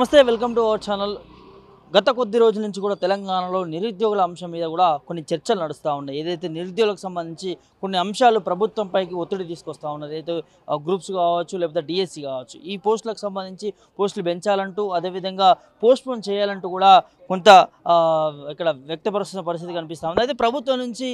నమస్తే welcome to our channel గత కొద్ది రోజుల నుంచి కూడా తెలంగాణలో నిరుద్యోగుల అంశం మీద కూడా కొన్ని చర్చలు నడుస్తూ ఉన్నాయి ఏదైతే నిరుద్యోగులకు సంబంధించి కొన్ని అంశాలు ప్రభుత్వంపైకి ఒత్తిడి తీసుకొస్తూ ఉన్నది అయితే గ్రూప్స్ కావచ్చు లేకపోతే డిఎస్సి కావచ్చు ఈ పోస్టులకు సంబంధించి పోస్టులు పెంచాలంటూ అదేవిధంగా పోస్ట్పోన్ చేయాలంటూ కూడా కొంత ఇక్కడ వ్యక్తపరుస్తున్న పరిస్థితి కనిపిస్తూ ఉంది అయితే ప్రభుత్వం నుంచి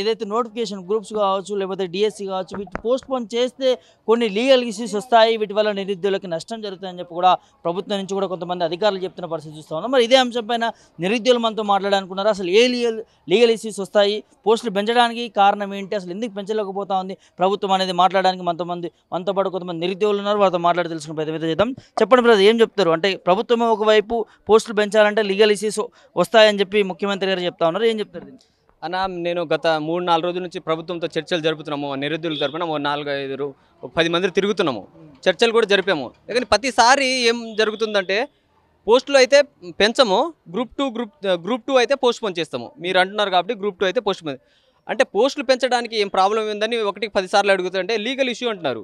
ఏదైతే నోటిఫికేషన్ గ్రూప్స్ కావచ్చు లేకపోతే డిఎస్సి కావచ్చు వీటి పోస్ట్ పోన్ చేస్తే కొన్ని లీగల్ ఇష్యూస్ వస్తాయి వీటి వల్ల నిరుద్యోగులకి నష్టం జరుగుతుందని చెప్పి కూడా ప్రభుత్వం నుంచి కూడా కొంతమంది అధికారులు చెప్తున్న పరిస్థితి చూస్తూ ఉన్నాం మరి ఇదే అంశంపైన నిరుద్యోగులు మనతో మాట్లాడాలనుకున్నారు అసలు ఏ లీగల్ లీగల్ ఇష్యూస్ వస్తాయి పోస్టులు పెంచడానికి కారణం ఏంటి అసలు ఎందుకు పెంచలేకపోతా ఉంది ప్రభుత్వం అనేది మాట్లాడడానికి కొంతమంది మనతో పాటు కొంతమంది నిరుద్యోగులు ఉన్నారు వారితో మాట్లాడి తెలుసుకునే ప్రయత్నం చేద్దాం చెప్పండి ప్రజలు ఏం చెప్తారు అంటే ప్రభుత్వం ఒకవైపు పోస్టులు పెంచాలంటే లీగల్ లీగల్ ఇష్యూస్ వస్తాయని చెప్పి ముఖ్యమంత్రి గారు చెప్తా ఉన్నారు ఏం చెప్తారు అన్న నేను గత మూడు నాలుగు రోజుల నుంచి ప్రభుత్వంతో చర్చలు జరుపుతున్నాము నిరుద్యోగుల తరపున నాలుగు ఐదు పది మంది తిరుగుతున్నాము చర్చలు కూడా జరిపాము కానీ ప్రతిసారి ఏం జరుగుతుందంటే పోస్టులు అయితే పెంచము group two group group two అయితే పోస్ట్ పోన్ చేస్తాము మీరు అంటున్నారు కాబట్టి గ్రూప్ టూ అయితే పోస్ట్ పోన్ అంటే పోస్టులు పెంచడానికి ఏం ప్రాబ్లం ఉందని ఒకటికి పదిసార్లు అడుగుతుంటే లీగల్ ఇష్యూ అంటున్నారు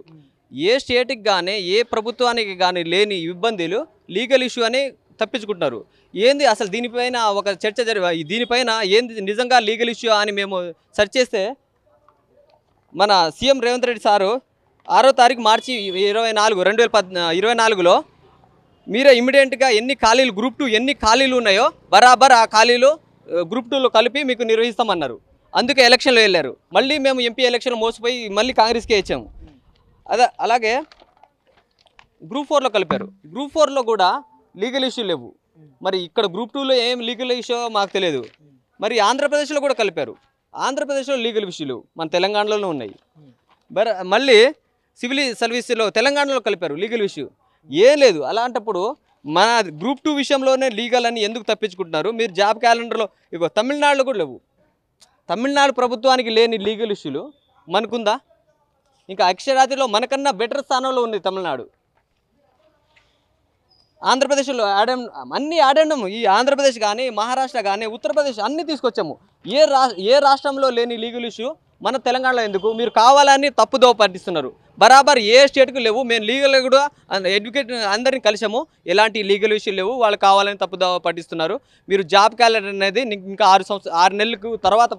ఏ స్టేట్కి కానీ ఏ ప్రభుత్వానికి కానీ లేని ఇబ్బందులు లీగల్ ఇష్యూ అని తప్పించుకుంటున్నారు ఏంది అసలు దీనిపైన ఒక చర్చ జరిగి దీనిపైన ఏంది నిజంగా లీగల్ ఇష్యూ అని మేము సెర్చ్ చేస్తే మన సీఎం రేవంత్ రెడ్డి సారు ఆరో తారీఖు మార్చి ఇరవై నాలుగు రెండు వేల పద్ ఇరవై నాలుగులో మీరే ఇమీడియట్గా ఎన్ని ఖాళీలు గ్రూప్ టూ ఎన్ని ఖాళీలు ఉన్నాయో బరాబర్ ఆ ఖాళీలు గ్రూప్ టూలో కలిపి మీకు నిర్వహిస్తామన్నారు అందుకే ఎలక్షన్లో వెళ్ళారు మళ్ళీ మేము ఎంపీ ఎలక్షన్ మోసిపోయి మళ్ళీ కాంగ్రెస్కే ఇచ్చాము అదే అలాగే గ్రూప్ ఫోర్లో కలిపారు గ్రూప్ ఫోర్లో కూడా లీగల్ ఇష్యూ లేవు మరి ఇక్కడ గ్రూప్ టూలో ఏం లీగల్ ఇష్యూ మాకు తెలియదు మరి ఆంధ్రప్రదేశ్లో కూడా కలిపారు ఆంధ్రప్రదేశ్లో లీగల్ ఇష్యూలు మన తెలంగాణలోనే ఉన్నాయి బర మళ్ళీ సివిల్ సర్వీస్లో తెలంగాణలో కలిపారు లీగల్ ఇష్యూ ఏం లేదు అలాంటప్పుడు మన గ్రూప్ టూ విషయంలోనే లీగల్ అని ఎందుకు తప్పించుకుంటున్నారు మీరు జాబ్ క్యాలెండర్లో ఇవ్వ తమిళనాడులో కూడా లేవు తమిళనాడు ప్రభుత్వానికి లేని లీగల్ ఇష్యూలు మనకుందా ఇంకా అక్షరాతిలో మనకన్నా బెటర్ స్థానంలో ఉంది తమిళనాడు ఆంధ్రప్రదేశ్లో ఆడం అన్నీ ఆడండం ఈ ఆంధ్రప్రదేశ్ కానీ మహారాష్ట్ర కానీ ఉత్తరప్రదేశ్ అన్నీ తీసుకొచ్చాము ఏ రా ఏ రాష్ట్రంలో లేని లీగల్ ఇష్యూ మన తెలంగాణలో ఎందుకు మీరు కావాలని తప్పుదోవ పట్టిస్తున్నారు బరాబర్ ఏ స్టేట్కు లేవు మేము లీగల్ కూడా ఎడ్యుకేట్ అందరిని కలిసాము ఎలాంటి లీగల్ ఇష్యూ లేవు వాళ్ళు కావాలని తప్పుదోవ పాటిస్తున్నారు మీరు జాబ్ క్యాలెండర్ అనేది ఇంకా ఆరు సంవత్సరం ఆరు నెలలకు తర్వాత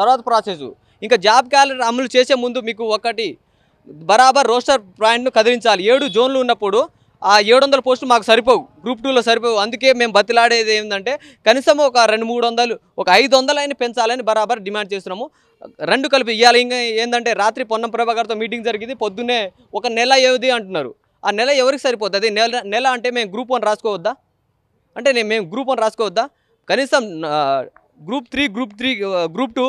తర్వాత ప్రాసెస్ ఇంకా జాబ్ క్యాలెండర్ అమలు చేసే ముందు మీకు ఒకటి బరాబర్ రోస్టర్ పాయింట్ను కదిలించాలి ఏడు జోన్లు ఉన్నప్పుడు ఆ ఏడు వందల పోస్టులు మాకు సరిపోవు గ్రూప్ టూలో సరిపోవు అందుకే మేము బతిలాడేది ఏంటంటే కనీసం ఒక రెండు మూడు వందలు ఒక ఐదు వందలైనా పెంచాలని బరాబర్ డిమాండ్ చేస్తున్నాము రెండు కలిపి ఇవ్వాలి ఇంకా ఏంటంటే రాత్రి పొన్నం ప్రభాకర్తో మీటింగ్ జరిగింది పొద్దున్నే ఒక నెల ఏది అంటున్నారు ఆ నెల ఎవరికి సరిపోతుంది నెల నెల అంటే మేము గ్రూప్ వన్ రాసుకోవద్దా అంటే నేను మేము గ్రూప్ వన్ రాసుకోవద్దా కనీసం group three group three group two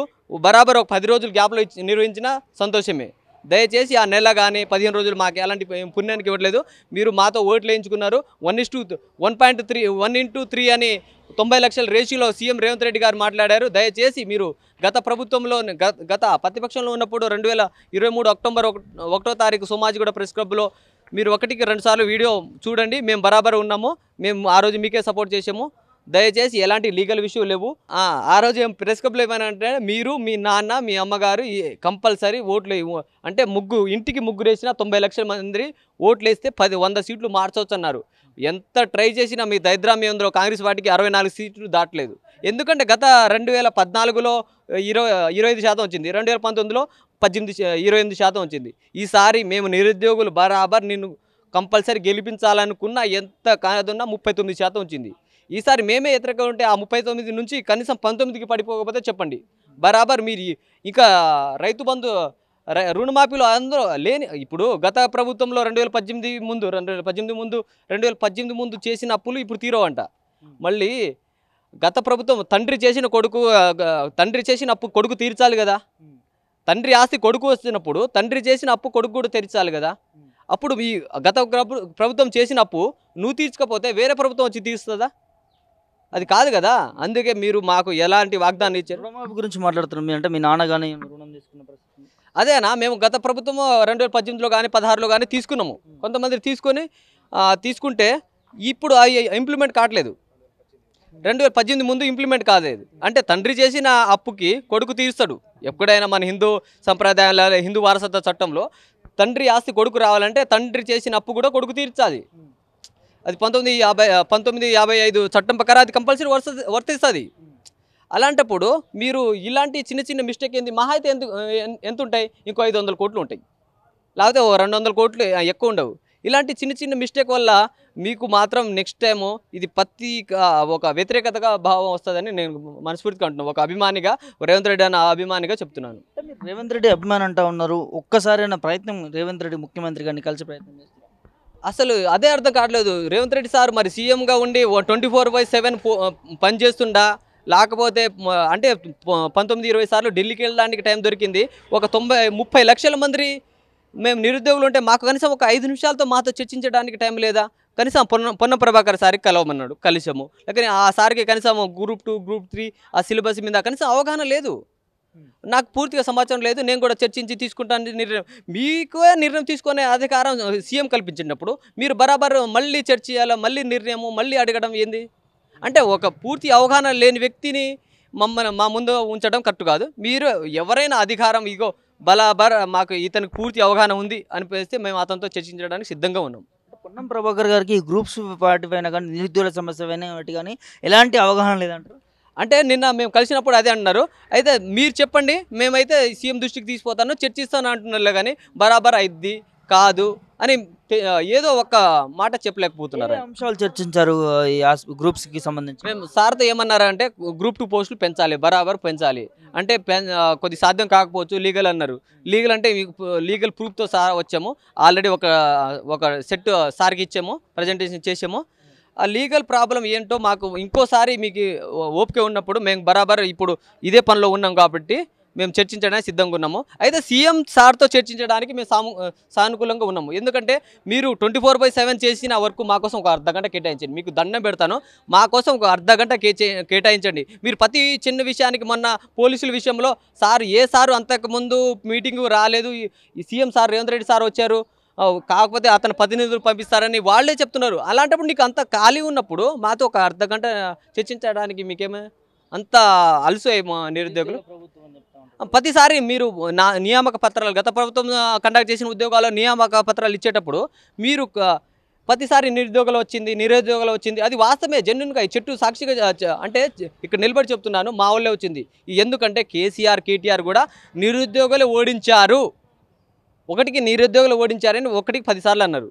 బరాబర్ ఒక పది రోజులు గ్యాప్లో నిర్వహించిన సంతోషమే దయచేసి ఆ నెల కానీ పదిహేను రోజులు మాకు ఎలాంటి పుణ్యానికి ఇవ్వట్లేదు మీరు మాతో ఓట్లు వేయించుకున్నారు one is to one point three one into three అని తొంభై లక్షల రేషియోలో సీఎం రేవంత్ రెడ్డి గారు మాట్లాడారు దయచేసి మీరు గత ప్రభుత్వంలో గత ప్రతిపక్షంలో ఉన్నప్పుడు రెండు వేల ఇరవై మూడు అక్టోబర్ ఒకటో తారీఖు సోమాజిగూడ ప్రెస్ క్లబ్లో మీరు ఒకటికి రెండుసార్లు వీడియో చూడండి మేము బరాబర్ ఉన్నాము మేము ఆ రోజు మీకే సపోర్ట్ చేసాము దయచేసి ఎలాంటి లీగల్ విషయం లేవు ఆ రోజు ఏం ప్రెస్ క్లబ్లో ఏమైనా మీరు మీ నాన్న మీ అమ్మగారు కంపల్సరీ ఓట్లు అంటే ముగ్గు ఇంటికి ముగ్గు వేసిన తొంభై లక్షల మంది ఓట్లు వేస్తే పది వంద సీట్లు మార్చవచ్చు అన్నారు ఎంత ట్రై చేసినా మీ దైద్రామ్యంలో కాంగ్రెస్ పార్టీకి అరవై నాలుగు సీట్లు దాటలేదు ఎందుకంటే గత రెండు వేల పద్నాలుగులో ఇరవై ఇరవై ఐదు శాతం వచ్చింది రెండు వేల పంతొమ్మిదిలో పద్దెనిమిది ఇరవై ఎనిమిది శాతం వచ్చింది ఈసారి మేము నిరుద్యోగులు బరాబర్ నిన్ను కంపల్సరీ గెలిపించాలనుకున్న ఎంత కాదున్నా ముప్పై తొమ్మిది శాతం వచ్చింది ఈసారి మేమే వ్యతిరేకంగా ఉంటే ఆ ముప్పై తొమ్మిది నుంచి కనీసం పంతొమ్మిదికి పడిపోకపోతే చెప్పండి బరాబర్ మీరు ఇంకా రైతు బంధు రుణమాఫీలో అందరూ లేని ఇప్పుడు గత ప్రభుత్వంలో రెండు వేల పద్దెనిమిది ముందు రెండు వేల పద్దెనిమిది ముందు రెండు వేల పద్దెనిమిది ముందు చేసిన అప్పులు ఇప్పుడు తీరవంట మళ్ళీ గత ప్రభుత్వం తండ్రి చేసిన కొడుకు తండ్రి చేసిన అప్పు కొడుకు తీర్చాలి కదా తండ్రి ఆస్తి కొడుకు వచ్చినప్పుడు తండ్రి చేసిన అప్పు కొడుకు కూడా తీర్చాలి కదా అప్పుడు ఈ గత ప్రభుత్వం చేసిన అప్పు నువ్వు తీర్చకపోతే వేరే ప్రభుత్వం వచ్చి తీరుస్తుందా అది కాదు కదా అందుకే మీరు మాకు ఎలాంటి వాగ్దానం ఇచ్చారు రుణమాఫీ గురించి మాట్లాడుతున్నారు అంటే మీ నాన్న కానీ రుణం తీసుకున్న పరిస్థితి అదేనా మేము గత ప్రభుత్వం రెండు వేల పద్దెనిమిదిలో కానీ పదహారులో కానీ తీసుకున్నాము కొంతమంది తీసుకొని తీసుకుంటే ఇప్పుడు అవి ఇంప్లిమెంట్ కావట్లేదు రెండు వేల పద్దెనిమిది ముందు ఇంప్లిమెంట్ కాలేదు అంటే తండ్రి చేసిన అప్పుకి కొడుకు తీరుస్తాడు ఎప్పుడైనా మన హిందూ సంప్రదాయాల హిందూ వారసత్వ చట్టంలో తండ్రి ఆస్తి కొడుకు రావాలంటే తండ్రి చేసిన అప్పు కూడా కొడుకు తీర్చాలి అది పంతొమ్మిది యాభై పంతొమ్మిది యాభై ఐదు చట్టం ప్రకారం అది కంపల్సరీ వర్త వర్తిస్తుంది అలాంటప్పుడు మీరు ఇలాంటి చిన్న చిన్న మిస్టేక్ ఏంది మహా అయితే ఎంత ఎంత ఉంటాయి ఇంకో ఐదు వందల కోట్లు ఉంటాయి లేకపోతే రెండు వందల కోట్లు ఎక్కువ ఉండవు ఇలాంటి చిన్న చిన్న మిస్టేక్ వల్ల మీకు మాత్రం నెక్స్ట్ టైం ఇది పత్తి ఒక వ్యతిరేకతగా భావం వస్తుందని నేను మనస్ఫూర్తిగా అంటున్నాను ఒక అభిమానిగా రేవంత్ రెడ్డి అన్న అభిమానిగా చెప్తున్నాను రేవంత్ రెడ్డి అభిమాని అంటా ఉన్నారు ఒక్కసారైనా ప్రయత్నం రేవంత్ రెడ్డి ముఖ్యమంత్రి గారిని కలిసి ప్రయత్నం అసలు అదే అర్థం కావట్లేదు రేవంత్ రెడ్డి సార్ మరి సీఎంగా ఉండి ట్వంటీ ఫోర్ బై సెవెన్ పనిచేస్తుండా లేకపోతే అంటే పంతొమ్మిది ఇరవై సార్లు ఢిల్లీకి వెళ్ళడానికి టైం దొరికింది ఒక తొంభై ముప్పై లక్షల మంది మేము నిరుద్యోగులు ఉంటే మాకు కనీసం ఒక ఐదు నిమిషాలతో మాతో చర్చించడానికి టైం లేదా కనీసం పొన్న పొన్న ప్రభాకర్ సార్కి కలవమన్నాడు కలిసాము లేకపోతే ఆ సార్కి కనీసం గ్రూప్ టూ గ్రూప్ త్రీ ఆ సిలబస్ మీద కనీసం అవగాహన లేదు నాకు పూర్తిగా సమాచారం లేదు నేను కూడా చర్చించి తీసుకుంటాను నిర్ణయం మీకు నిర్ణయం తీసుకునే అధికారం సీఎం కల్పించినప్పుడు మీరు బరాబర్ మళ్ళీ చర్చ చేయాలి మళ్ళీ నిర్ణయం మళ్ళీ అడగడం ఏంది అంటే ఒక పూర్తి అవగాహన లేని వ్యక్తిని మమ్మల్ని మా ముందు ఉంచడం కరెక్ట్ కాదు మీరు ఎవరైనా అధికారం ఇగో బలాబర్ మాకు ఇతనికి పూర్తి అవగాహన ఉంది అనిపిస్తే మేము అతనితో చర్చించడానికి సిద్ధంగా ఉన్నాం పొన్నం ప్రభాకర్ గారికి గ్రూప్స్ పార్టీ పైన కానీ నిరుద్యోగ సమస్య పైన వాటి కానీ ఎలాంటి అవగాహన లేదంటారు అంటే నిన్న మేము కలిసినప్పుడు అదే అంటున్నారు అయితే మీరు చెప్పండి మేమైతే సీఎం దృష్టికి తీసుకుపోతాను చర్చిస్తాను అంటున్నారు కానీ బరాబర్ అయిద్ది కాదు అని ఏదో ఒక మాట చెప్పలేకపోతున్నారు అంశాలు చర్చించారు ఈ గ్రూప్స్కి సంబంధించి మేము సార్తో ఏమన్నారు అంటే గ్రూప్ టూ పోస్టులు పెంచాలి బరాబర్ పెంచాలి అంటే కొద్ది సాధ్యం కాకపోవచ్చు లీగల్ అన్నారు లీగల్ అంటే లీగల్ ప్రూఫ్తో సార్ వచ్చాము ఆల్రెడీ ఒక ఒక సెట్ సార్కి ఇచ్చాము ప్రజెంటేషన్ చేసాము ఆ లీగల్ ప్రాబ్లం ఏంటో మాకు ఇంకోసారి మీకు ఓపిక ఉన్నప్పుడు మేము బరాబర్ ఇప్పుడు ఇదే పనిలో ఉన్నాం కాబట్టి మేము చర్చించడానికి సిద్ధంగా ఉన్నాము అయితే సీఎం సార్తో చర్చించడానికి మేము సాము సానుకూలంగా ఉన్నాము ఎందుకంటే మీరు ట్వంటీ ఫోర్ బై సెవెన్ చేసిన వరకు మాకోసం ఒక అర్ధ గంట కేటాయించండి మీకు దండం పెడతాను మా కోసం ఒక అర్ధ గంట కేటాయించండి మీరు ప్రతి చిన్న విషయానికి మొన్న పోలీసుల విషయంలో సార్ ఏ సారు అంతకుముందు మీటింగ్ రాలేదు CM sir Revanth Reddy sir వచ్చారు కాకపోతే అతను ప్రతినిధులు పంపిస్తారని వాళ్ళే చెప్తున్నారు అలాంటప్పుడు నీకు అంత ఖాళీ ఉన్నప్పుడు మాతో ఒక అర్ధ గంట చర్చించడానికి మీకేమే అంత అలుసు నిరుద్యోగులు ప్రతిసారి మీరు నా నియామక పత్రాలు గత ప్రభుత్వం కండక్ట్ చేసిన ఉద్యోగాల్లో నియామక పత్రాలు ఇచ్చేటప్పుడు మీరు ప్రతిసారి నిరుద్యోగులు వచ్చింది నిరుద్యోగులు వచ్చింది అది వాస్తవమే జన్యున్గా ఈ చెట్టు సాక్షిగా అంటే ఇక్కడ నిలబడి చెప్తున్నాను మా వచ్చింది ఎందుకంటే కేసీఆర్ కేటీఆర్ కూడా నిరుద్యోగులు ఓడించారు ఒకటికి నిరుద్యోగులు ఓడించారని ఒకటికి పదిసార్లు అన్నారు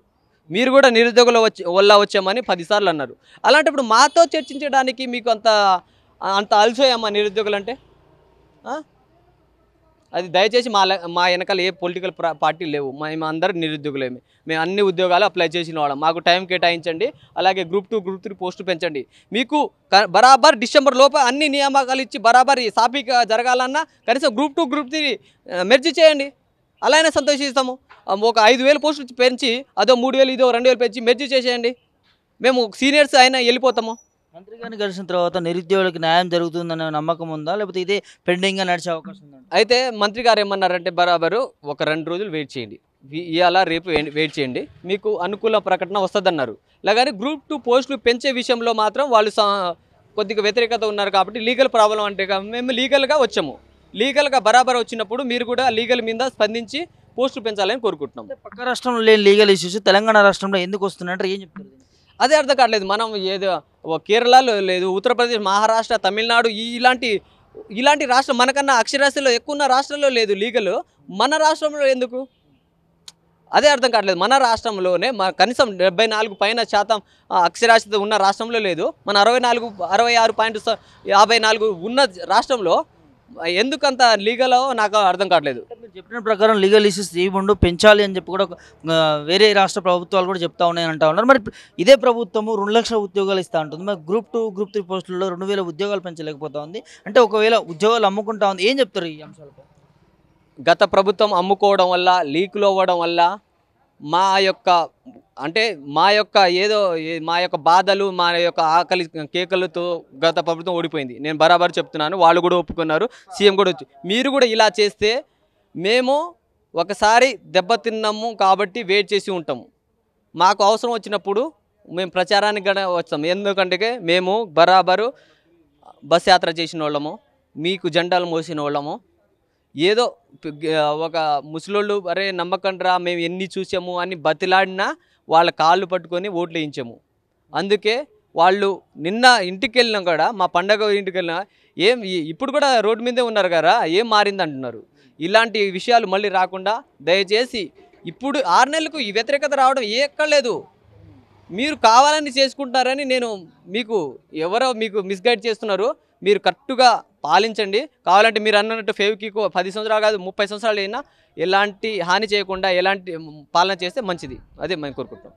మీరు కూడా నిరుద్యోగుల వచ్చి వల్ల వచ్చామని పదిసార్లు అన్నారు అలాంటప్పుడు మాతో చర్చించడానికి మీకు అంత అంత అలసోయమ్మా నిరుద్యోగులు అంటే అది దయచేసి మా మా వెనకాల ఏ పొలిటికల్ పార్టీ లేవు మేము అందరూ నిరుద్యోగులేమి మేము అన్ని ఉద్యోగాలు అప్లై చేసిన వాళ్ళం మాకు టైం కేటాయించండి అలాగే గ్రూప్ టూ గ్రూప్ త్రీ పోస్టులు పెంచండి మీకు బరాబర్ డిసెంబర్ లోపల అన్ని నియామకాలు ఇచ్చి బరాబర్ సాపిక జరగాలన్నా కనీసం group two group three merge చేయండి అలా అయినా సంతోషిస్తాము ఒక ఐదు వేలు పోస్టులు పెంచి అదో మూడు వేలు ఇదో రెండు వేలు పెంచి మెర్జీ చేసేయండి మేము సీనియర్స్ అయినా వెళ్ళిపోతాము మంత్రి గారిని కలిసిన తర్వాత నిరుద్యోగులకు న్యాయం జరుగుతుందనే నమ్మకం ఉందా లేకపోతే ఇదే పెండింగ్గా నడిచే అవకాశం ఉందా అయితే మంత్రి గారు ఏమన్నారంటే బరాబరు ఒక రెండు రోజులు వెయిట్ చేయండి ఇవాళ రేపు వెయిట్ చేయండి మీకు అనుకూల ప్రకటన అన్నారు ఇలాగని గ్రూప్ టూ పోస్టులు పెంచే విషయంలో మాత్రం వాళ్ళు కొద్దిగా వ్యతిరేకత ఉన్నారు కాబట్టి లీగల్ ప్రాబ్లం అంటే మేము లీగల్గా వచ్చాము లీగల్గా బరాబర్ వచ్చినప్పుడు మీరు కూడా లీగల్ మీద స్పందించి పోస్టులు పెంచాలని కోరుకుంటున్నాం పక్క రాష్ట్రంలో లేని లీగల్ ఇష్యూస్ తెలంగాణ రాష్ట్రంలో ఎందుకు వస్తున్నాయంటే ఏం చెప్తారు అదే అర్థం కావట్లేదు మనం ఏదో కేరళలో లేదు ఉత్తరప్రదేశ్ మహారాష్ట్ర తమిళనాడు ఇలాంటి ఇలాంటి రాష్ట్రం మనకన్నా అక్షరాస్యలో ఎక్కువ ఉన్న రాష్ట్రంలో లేదు లీగల్ మన రాష్ట్రంలో ఎందుకు అదే అర్థం కావట్లేదు మన రాష్ట్రంలోనే కనీసం డెబ్బై నాలుగు పైన శాతం అక్షరాస్యత ఉన్న రాష్ట్రంలో లేదు మన అరవై నాలుగు అరవై ఆరు పాయింట్ యాభై నాలుగు ఉన్న రాష్ట్రంలో ఎందుకంత లీగల్ నాకు అర్థం కావట్లేదు చెప్పిన ప్రకారం లీగల్ ఇష్యూస్ ఉండు పెంచాలి అని చెప్పి కూడా వేరే రాష్ట్ర ప్రభుత్వాలు కూడా చెప్తా ఉన్నాయని అంటా ఉన్నారు మరి ఇదే ప్రభుత్వము రెండు లక్షల ఉద్యోగాలు ఇస్తూ ఉంటుంది మరి గ్రూప్ టూ గ్రూప్ త్రీ పోస్టుల్లో రెండు వేల ఉద్యోగాలు పెంచలేకపోతా ఉంది అంటే ఒకవేళ ఉద్యోగాలు అమ్ముకుంటా ఉంది ఏం చెప్తారు ఈ అంశాలపై గత ప్రభుత్వం అమ్ముకోవడం వల్ల లీకులు అవ్వడం వల్ల మా యొక్క అంటే మా యొక్క ఏదో మా యొక్క బాధలు మా యొక్క ఆకలి కేకలతో గత ప్రభుత్వం ఓడిపోయింది నేను బరాబర్ చెప్తున్నాను వాళ్ళు కూడా ఒప్పుకున్నారు సీఎం కూడా వచ్చి మీరు కూడా ఇలా చేస్తే మేము ఒకసారి దెబ్బతిన్నాము కాబట్టి వెయిట్ చేసి ఉంటాము మాకు అవసరం వచ్చినప్పుడు మేము ప్రచారానికి కూడా వచ్చాం ఎందుకంటే మేము బరాబరు బస్ యాత్ర చేసిన వాళ్ళము మీకు జెండాలు మోసిన వాళ్ళము ఏదో ఒక ముసలోళ్ళు అరే నమ్మకం రా మేము ఎన్ని చూసాము అని బతిలాడినా వాళ్ళ కాళ్ళు పట్టుకొని ఓట్లు వేయించాము అందుకే వాళ్ళు నిన్న ఇంటికి వెళ్ళినా కూడా మా పండగ ఇంటికి వెళ్ళినా ఏం ఇప్పుడు కూడా రోడ్డు మీదే ఉన్నారు కదా ఏం మారింది అంటున్నారు ఇలాంటి విషయాలు మళ్ళీ రాకుండా దయచేసి ఇప్పుడు ఆరు నెలలకు ఈ వ్యతిరేకత రావడం ఎక్కర్లేదు మీరు కావాలని చేసుకుంటున్నారని నేను మీకు ఎవరో మీకు మిస్గైడ్ చేస్తున్నారు మీరు కరెక్ట్గా పాలించండి కావాలంటే మీరు అన్నట్టు ఫేవ్కికు పది సంవత్సరాలు కాదు ముప్పై సంవత్సరాలు అయినా ఎలాంటి హాని చేయకుండా ఎలాంటి పాలన చేస్తే మంచిది అదే మేము కోరుకుంటాం